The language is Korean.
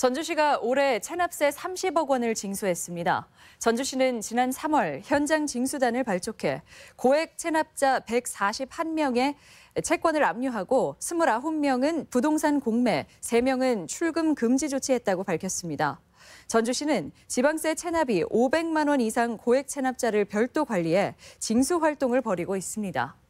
전주시가 올해 체납세 30억 원을 징수했습니다. 전주시는 지난 3월 현장 징수단을 발족해 고액 체납자 141명의 채권을 압류하고 29명은 부동산 공매, 3명은 출금 금지 조치했다고 밝혔습니다. 전주시는 지방세 체납이 500만 원 이상 고액 체납자를 별도 관리해 징수 활동을 벌이고 있습니다.